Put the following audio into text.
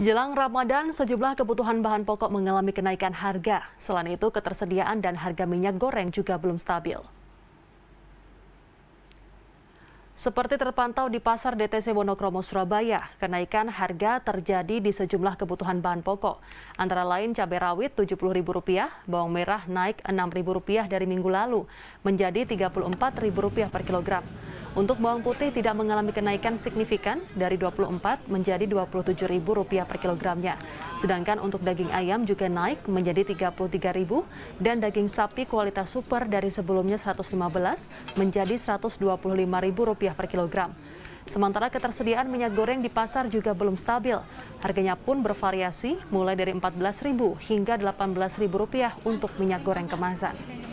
Jelang Ramadan, sejumlah kebutuhan bahan pokok mengalami kenaikan harga. Selain itu, ketersediaan dan harga minyak goreng juga belum stabil. Seperti terpantau di pasar DTC Wonokromo, Surabaya, kenaikan harga terjadi di sejumlah kebutuhan bahan pokok. Antara lain cabai rawit Rp70.000, bawang merah naik Rp6.000 dari minggu lalu menjadi Rp34.000 per kilogram. Untuk bawang putih tidak mengalami kenaikan signifikan dari Rp24 menjadi Rp27.000 per kilogramnya. Sedangkan untuk daging ayam juga naik menjadi Rp33.000 dan daging sapi kualitas super dari sebelumnya Rp115 menjadi Rp125.000 per kilogram. Sementara ketersediaan minyak goreng di pasar juga belum stabil. Harganya pun bervariasi mulai dari Rp14.000 hingga Rp18.000 untuk minyak goreng kemasan.